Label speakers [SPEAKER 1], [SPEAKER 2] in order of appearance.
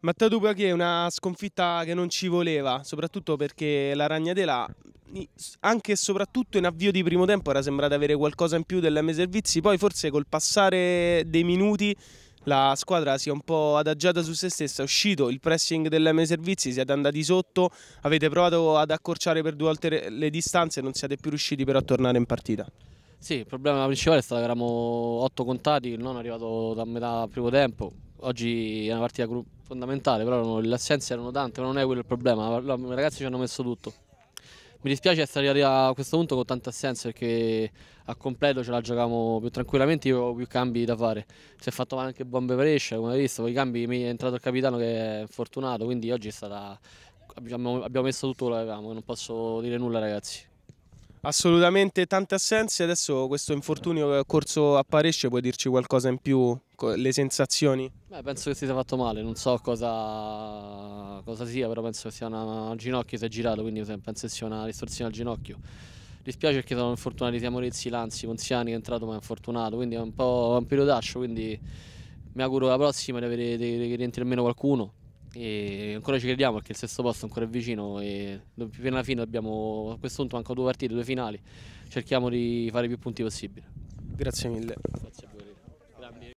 [SPEAKER 1] Matteo che è una sconfitta che non ci voleva, soprattutto perché la Ragnadela, anche e soprattutto in avvio di primo tempo, era sembrata avere qualcosa in più dell'M Servizi, poi forse col passare dei minuti la squadra si è un po' adagiata su se stessa, è uscito il pressing dell'M Servizi, siete andati sotto, avete provato ad accorciare per due volte le distanze e non siete più riusciti però a tornare in partita. Sì, il problema principale è stato che
[SPEAKER 2] eravamo otto contati, il non è arrivato da metà primo tempo, oggi è una partita fondamentale, però le assenze erano tante, ma non è quello il problema, i ragazzi ci hanno messo tutto. Mi dispiace essere arrivati a questo punto con tante assenze perché a completo ce la giocavamo più tranquillamente, io avevo più cambi da fare. Si è fatto male anche Bombe Brescia, come hai visto, con i cambi mi è entrato il capitano che è fortunato, quindi oggi è stata... abbiamo messo tutto quello che avevamo, non posso dire nulla ragazzi.
[SPEAKER 1] Assolutamente tante assenze, adesso questo infortunio che corso a Paresce, puoi dirci qualcosa in più, le sensazioni? Beh, penso che si sia fatto male, non
[SPEAKER 2] so cosa, cosa sia, però penso che sia una, al ginocchio, si è girato, quindi penso che sia una distorsione al ginocchio. Dispiace perché sono infortunati sia Morezzi, Lanzi, Ponziani che è entrato ma è infortunato, quindi è un po' un periodaccio, quindi mi auguro la prossima di avere di, di, di, di almeno qualcuno e ancora ci crediamo perché il sesto posto ancora è vicino e fino alla fine abbiamo a questo punto mancano due partite, due finali. Cerchiamo di fare i più punti possibile. Grazie mille. Grazie.